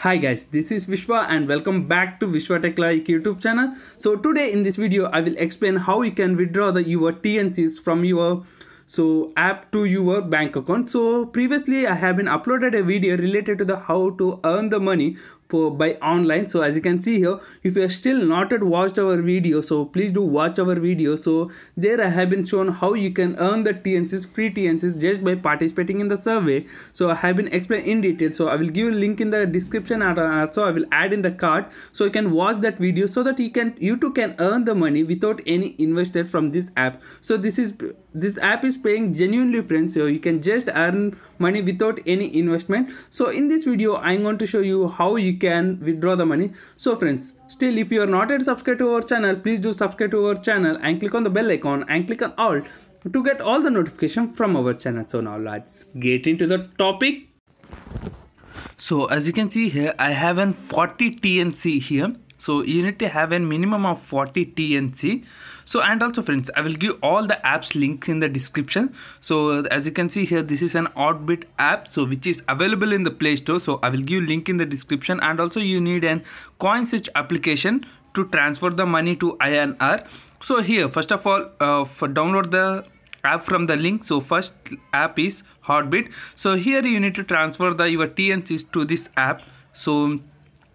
Hi guys, this is Vishwa and welcome back to Vishwa Tech Like YouTube channel. So today in this video, I will explain how you can withdraw the your TNCs from your so app to your bank account. So previously I have been uploaded a video related to the how to earn the money for, by online so as you can see here if you are still not at watched our video so please do watch our video so there i have been shown how you can earn the tncs free tncs just by participating in the survey so i have been explained in detail so i will give link in the description and uh, also i will add in the card so you can watch that video so that you can you too can earn the money without any invested from this app so this is this app is paying genuinely friends so you can just earn money without any investment so in this video i'm going to show you how you can withdraw the money so friends still if you are not yet subscribed to our channel please do subscribe to our channel and click on the bell icon and click on all to get all the notification from our channel so now let's get into the topic so as you can see here i have an 40 tnc here so you need to have a minimum of 40 tnc so and also friends i will give all the apps links in the description so as you can see here this is an orbit app so which is available in the play store so i will give link in the description and also you need an coin switch application to transfer the money to inr so here first of all uh, for download the app from the link so first app is heartbeat so here you need to transfer the your tncs to this app so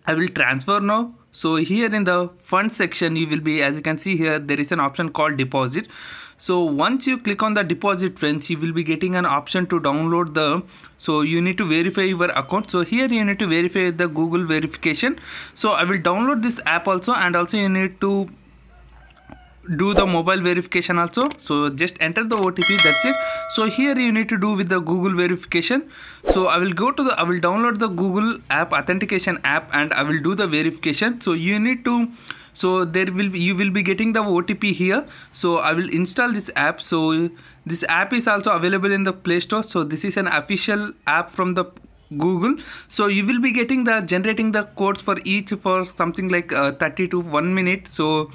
i will transfer now so here in the fund section you will be as you can see here there is an option called deposit so once you click on the deposit friends you will be getting an option to download the so you need to verify your account so here you need to verify the google verification so i will download this app also and also you need to do the mobile verification also so just enter the otp that's it so here you need to do with the google verification so i will go to the i will download the google app authentication app and i will do the verification so you need to so there will be, you will be getting the otp here so i will install this app so this app is also available in the play store so this is an official app from the google so you will be getting the generating the codes for each for something like uh, 30 to 1 minute so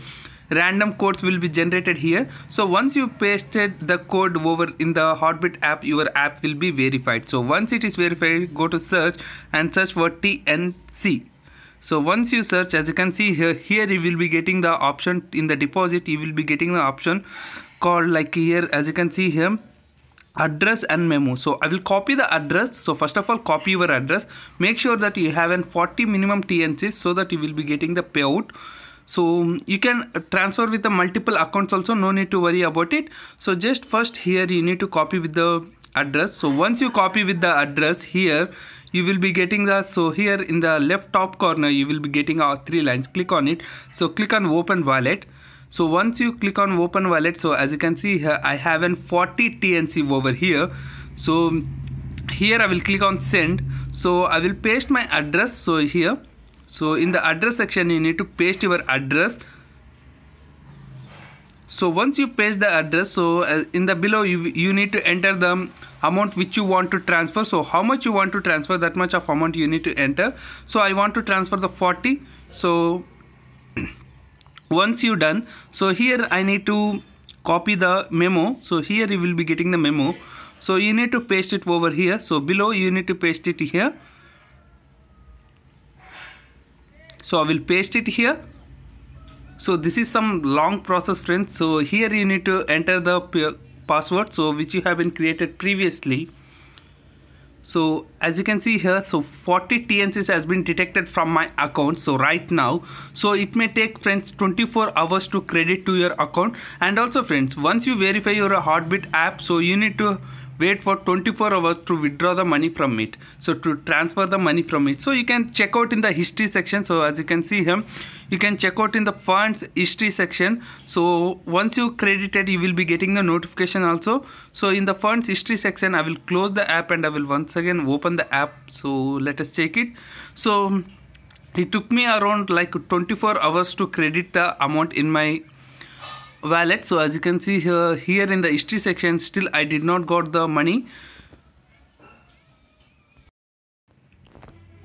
random codes will be generated here so once you pasted the code over in the hotbit app your app will be verified so once it is verified go to search and search for tnc so once you search as you can see here here you will be getting the option in the deposit you will be getting the option called like here as you can see here address and memo so i will copy the address so first of all copy your address make sure that you have an 40 minimum tnc so that you will be getting the payout so you can transfer with the multiple accounts also no need to worry about it so just first here you need to copy with the address so once you copy with the address here you will be getting the so here in the left top corner you will be getting our three lines click on it so click on open wallet so once you click on open wallet so as you can see here i have an 40 tnc over here so here i will click on send so i will paste my address so here so in the address section you need to paste your address so once you paste the address so uh, in the below you, you need to enter the amount which you want to transfer so how much you want to transfer that much of amount you need to enter so I want to transfer the 40 so once you done so here I need to copy the memo so here you will be getting the memo so you need to paste it over here so below you need to paste it here so I will paste it here so this is some long process friends so here you need to enter the password so which you have been created previously so as you can see here so 40 TNCs has been detected from my account so right now so it may take friends 24 hours to credit to your account and also friends once you verify your heartbeat app so you need to wait for 24 hours to withdraw the money from it so to transfer the money from it so you can check out in the history section so as you can see here you can check out in the funds history section so once you credited you will be getting the notification also so in the funds history section i will close the app and i will once again open the app so let us check it so it took me around like 24 hours to credit the amount in my wallet so as you can see here here in the history section still I did not got the money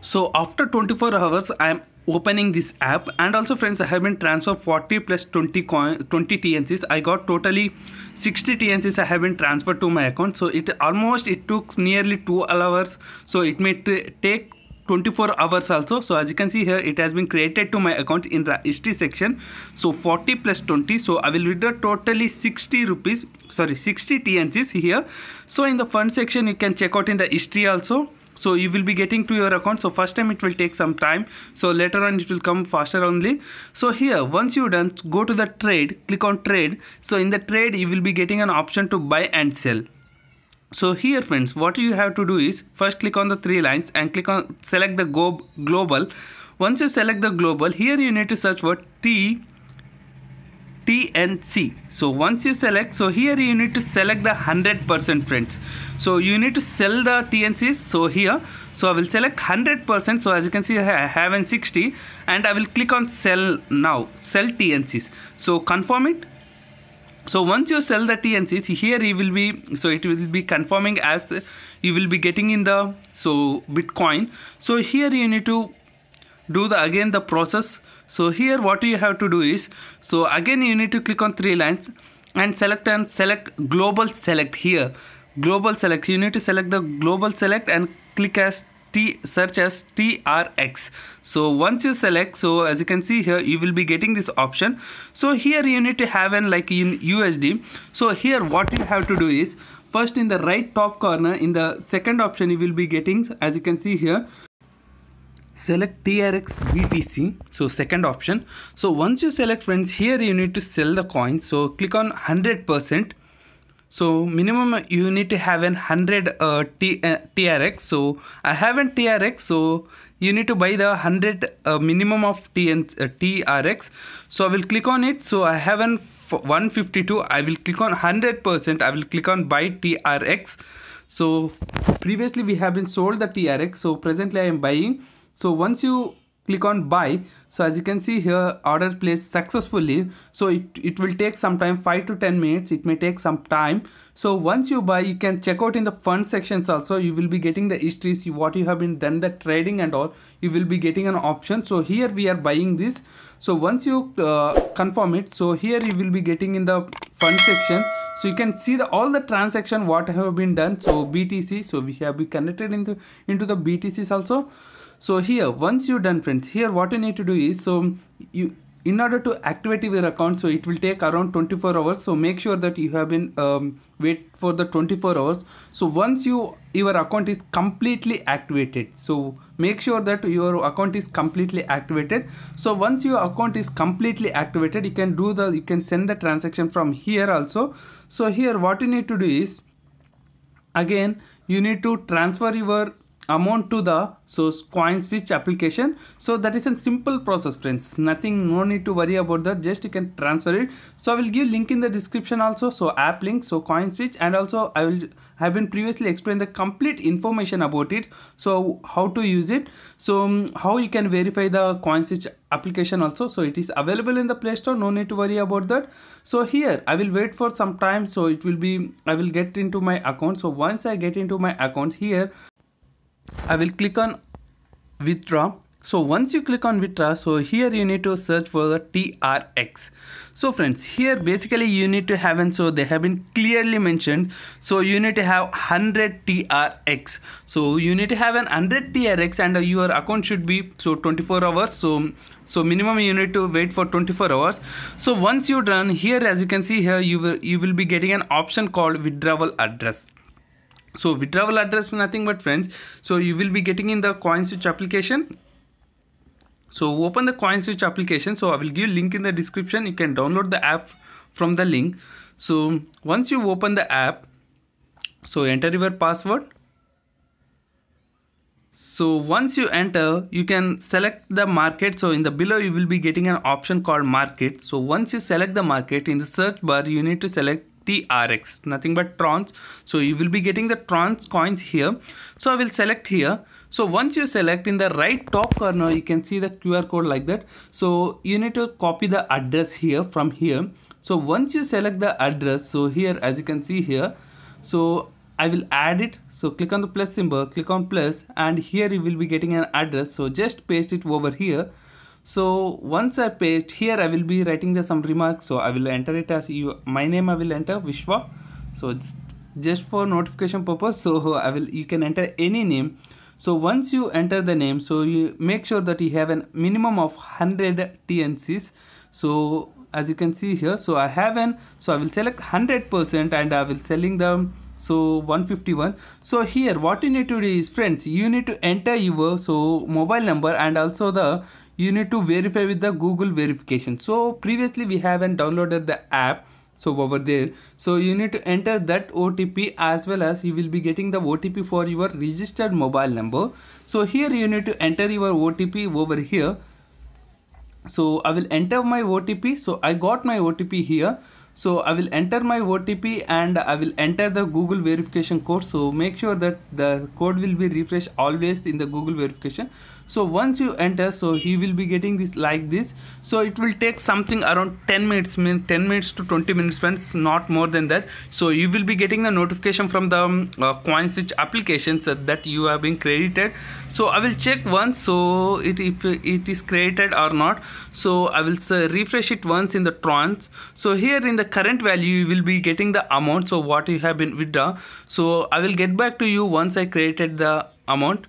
so after 24 hours I am opening this app and also friends I have been transferred 40 plus 20 coin 20 TNCs I got totally 60 TNCs I have been transferred to my account so it almost it took nearly 2 hours so it may take 24 hours also so as you can see here it has been created to my account in the history section so 40 plus 20 so i will withdraw totally 60 rupees sorry 60 tnc's here so in the fund section you can check out in the history also so you will be getting to your account so first time it will take some time so later on it will come faster only so here once you done go to the trade click on trade so in the trade you will be getting an option to buy and sell so here friends what you have to do is first click on the three lines and click on select the go global once you select the global here you need to search for t TNC. So once you select, so here you need to select the 100% friends. So you need to sell the TNCs. So here, so I will select 100%. So as you can see, I have an 60 and I will click on sell now, sell TNCs. So confirm it so once you sell the TNCs here you will be so it will be confirming as you will be getting in the so Bitcoin so here you need to do the again the process so here what you have to do is so again you need to click on three lines and select and select global select here global select you need to select the global select and click as t search as trx so once you select so as you can see here you will be getting this option so here you need to have an like in usd so here what you have to do is first in the right top corner in the second option you will be getting as you can see here select TRX BTC so second option so once you select friends here you need to sell the coin so click on 100 percent so minimum you need to have an 100 uh, T, uh, trx so i have an trx so you need to buy the 100 uh, minimum of TN, uh, trx so i will click on it so i have an 152 i will click on 100% i will click on buy trx so previously we have been sold the trx so presently i am buying so once you click on buy so as you can see here order placed successfully so it, it will take some time 5 to 10 minutes it may take some time so once you buy you can check out in the fund sections also you will be getting the histories what you have been done the trading and all you will be getting an option so here we are buying this so once you uh, confirm it so here you will be getting in the fund section so you can see the all the transaction what have been done so btc so we have been connected into into the btcs also so here once you're done friends here what you need to do is so you in order to activate your account so it will take around 24 hours so make sure that you have been um, wait for the 24 hours so once you your account is completely activated so make sure that your account is completely activated so once your account is completely activated you can do the you can send the transaction from here also so here what you need to do is again you need to transfer your amount to the source coin switch application so that is a simple process friends nothing no need to worry about that just you can transfer it so i will give link in the description also so app link so coin switch and also i will have been previously explained the complete information about it so how to use it so um, how you can verify the coin switch application also so it is available in the play store no need to worry about that so here i will wait for some time so it will be i will get into my account so once i get into my account here I will click on withdraw. so once you click on Vitra, so here you need to search for the TRX. So friends, here basically you need to have and so they have been clearly mentioned. So you need to have 100 TRX. So you need to have an 100 TRX and your account should be so 24 hours. So so minimum you need to wait for 24 hours. So once you done here, as you can see here, you will you will be getting an option called withdrawal address so withdrawal address nothing but friends so you will be getting in the coin switch application so open the coin switch application so i will give link in the description you can download the app from the link so once you open the app so enter your password so once you enter you can select the market so in the below you will be getting an option called market so once you select the market in the search bar you need to select TRX nothing but trons so you will be getting the trons coins here so I will select here so once you select in the right top corner you can see the QR code like that so you need to copy the address here from here so once you select the address so here as you can see here so I will add it so click on the plus symbol click on plus and here you will be getting an address so just paste it over here so once I paste here, I will be writing there some remarks. So I will enter it as you, my name. I will enter Vishwa. So it's just for notification purpose. So I will, you can enter any name. So once you enter the name, so you make sure that you have a minimum of 100 TNCs. So as you can see here, so I have an, so I will select 100% and I will selling the so 151 so here what you need to do is friends you need to enter your so mobile number and also the you need to verify with the google verification so previously we haven't downloaded the app so over there so you need to enter that otp as well as you will be getting the otp for your registered mobile number so here you need to enter your otp over here so i will enter my otp so i got my otp here so I will enter my OTP and I will enter the Google verification code so make sure that the code will be refreshed always in the Google verification so once you enter so he will be getting this like this so it will take something around 10 minutes 10 minutes to 20 minutes friends not more than that so you will be getting the notification from the um, uh, CoinSwitch applications that you have been credited so I will check once so it if it is created or not so I will uh, refresh it once in the trons so here in the the current value you will be getting the amount so what you have been withdraw so I will get back to you once I created the amount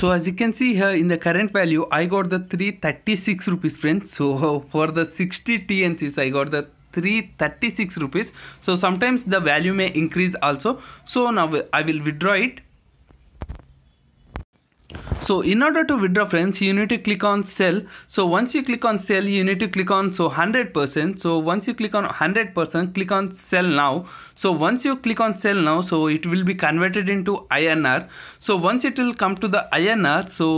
so as you can see here in the current value I got the 336 rupees friends so for the 60 TNCs I got the 336 rupees so sometimes the value may increase also so now I will withdraw it so in order to withdraw friends, you need to click on sell. So once you click on sell, you need to click on so 100%. So once you click on 100%, click on sell now. So once you click on sell now, so it will be converted into INR. So once it will come to the INR, so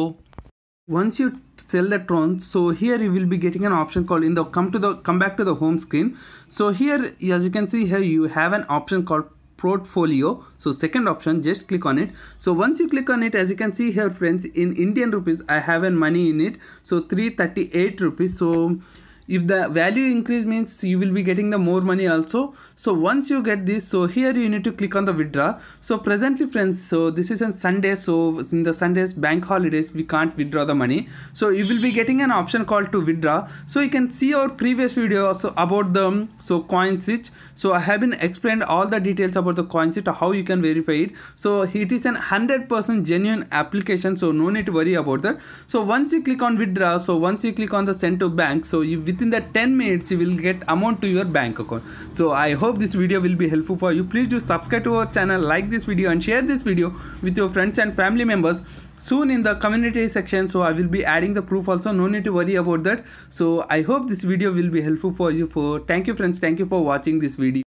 once you sell the tron so here you will be getting an option called in the come to the come back to the home screen so here as you can see here you have an option called portfolio so second option just click on it so once you click on it as you can see here friends in indian rupees i have a money in it so 338 rupees so if the value increase means you will be getting the more money also so once you get this so here you need to click on the withdraw so presently friends so this is on sunday so in the sundays bank holidays we can't withdraw the money so you will be getting an option called to withdraw so you can see our previous video also about the um, so coin switch so i have been explained all the details about the coin switch how you can verify it so it is an 100% genuine application so no need to worry about that so once you click on withdraw so once you click on the send to bank so you with within the 10 minutes you will get amount to your bank account so i hope this video will be helpful for you please do subscribe to our channel like this video and share this video with your friends and family members soon in the community section so i will be adding the proof also no need to worry about that so i hope this video will be helpful for you for thank you friends thank you for watching this video